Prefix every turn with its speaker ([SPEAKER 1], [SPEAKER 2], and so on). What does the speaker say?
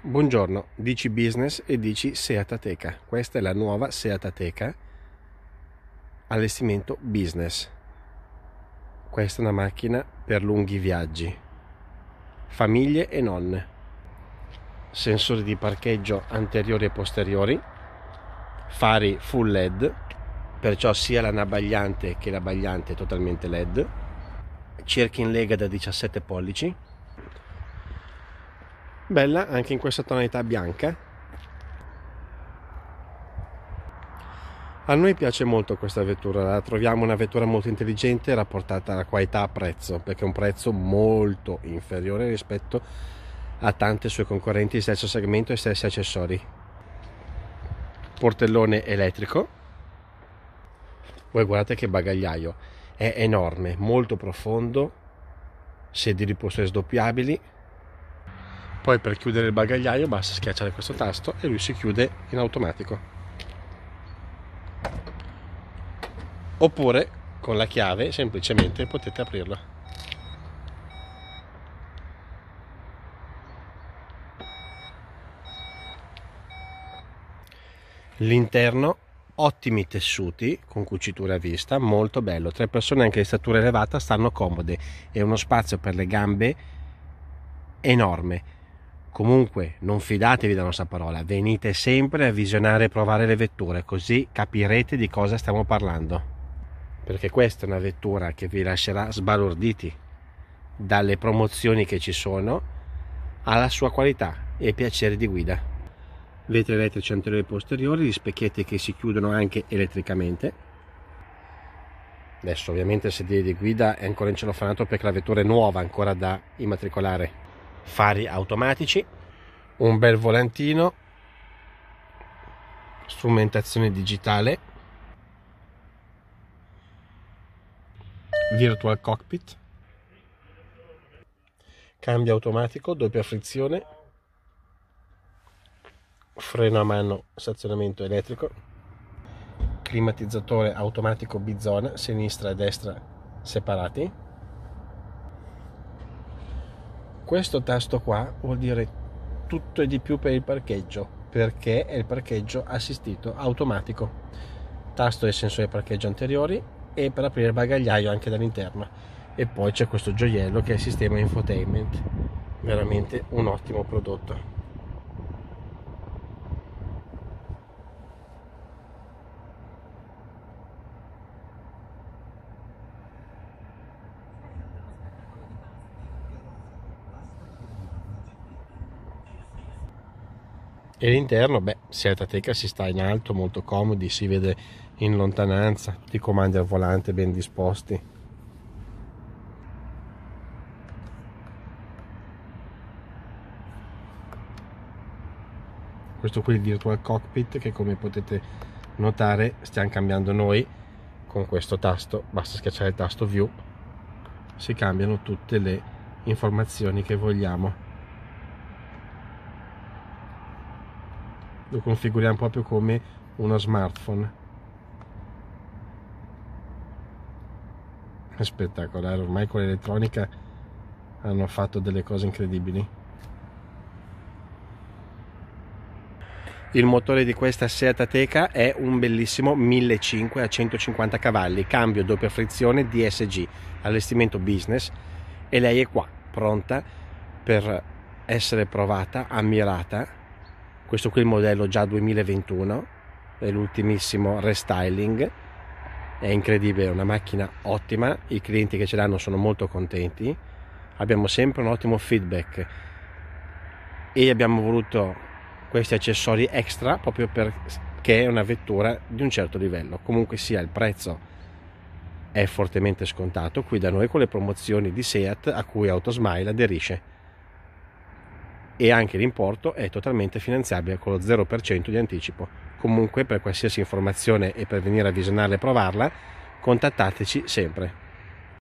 [SPEAKER 1] Buongiorno, dici business e dici Seat Ateca. Questa è la nuova Seat Ateca allestimento business. Questa è una macchina per lunghi viaggi, famiglie e nonne. Sensori di parcheggio anteriori e posteriori, fari full LED, perciò sia la nabagliante che la bagliante totalmente LED, cerchi in lega da 17 pollici, bella anche in questa tonalità bianca a noi piace molto questa vettura la troviamo una vettura molto intelligente rapportata alla qualità a prezzo perché è un prezzo molto inferiore rispetto a tante sue concorrenti stesso segmento e stessi accessori portellone elettrico voi guardate che bagagliaio è enorme molto profondo sedi riposto sdoppiabili poi per chiudere il bagagliaio basta schiacciare questo tasto e lui si chiude in automatico. Oppure con la chiave semplicemente potete aprirlo. L'interno ottimi tessuti con cuciture a vista, molto bello. Tre persone anche di statura elevata stanno comode e uno spazio per le gambe enorme. Comunque non fidatevi della nostra parola, venite sempre a visionare e provare le vetture, così capirete di cosa stiamo parlando. Perché questa è una vettura che vi lascerà sbalorditi dalle promozioni che ci sono alla sua qualità e piacere di guida. Vetri elettrici anteriori e posteriori, gli specchietti che si chiudono anche elettricamente. Adesso ovviamente il sedile di guida è ancora in celofanato perché la vettura è nuova, ancora da immatricolare fari automatici, un bel volantino, strumentazione digitale, virtual cockpit, cambio automatico, doppia frizione, freno a mano, stazionamento elettrico, climatizzatore automatico bizona, sinistra e destra separati questo tasto qua vuol dire tutto e di più per il parcheggio perché è il parcheggio assistito automatico tasto del sensore parcheggio anteriori e per aprire il bagagliaio anche dall'interno e poi c'è questo gioiello che è il sistema infotainment veramente un ottimo prodotto e l'interno, beh, siete a teca, si sta in alto, molto comodi, si vede in lontananza, tutti i comandi al volante ben disposti. Questo qui è il virtual cockpit che come potete notare stiamo cambiando noi con questo tasto, basta schiacciare il tasto view, si cambiano tutte le informazioni che vogliamo. lo configuriamo proprio come uno smartphone è spettacolare ormai con l'elettronica hanno fatto delle cose incredibili Il motore di questa Seat Ateca è un bellissimo 1500 a 150 cavalli, cambio doppia frizione DSG, allestimento business e lei è qua, pronta per essere provata, ammirata questo qui è il modello già 2021 è l'ultimissimo restyling è incredibile è una macchina ottima i clienti che ce l'hanno sono molto contenti abbiamo sempre un ottimo feedback e abbiamo voluto questi accessori extra proprio perché è una vettura di un certo livello comunque sia il prezzo è fortemente scontato qui da noi con le promozioni di Seat a cui Autosmile aderisce e anche l'importo è totalmente finanziabile con lo 0% di anticipo. Comunque per qualsiasi informazione e per venire a visionarla e provarla contattateci sempre.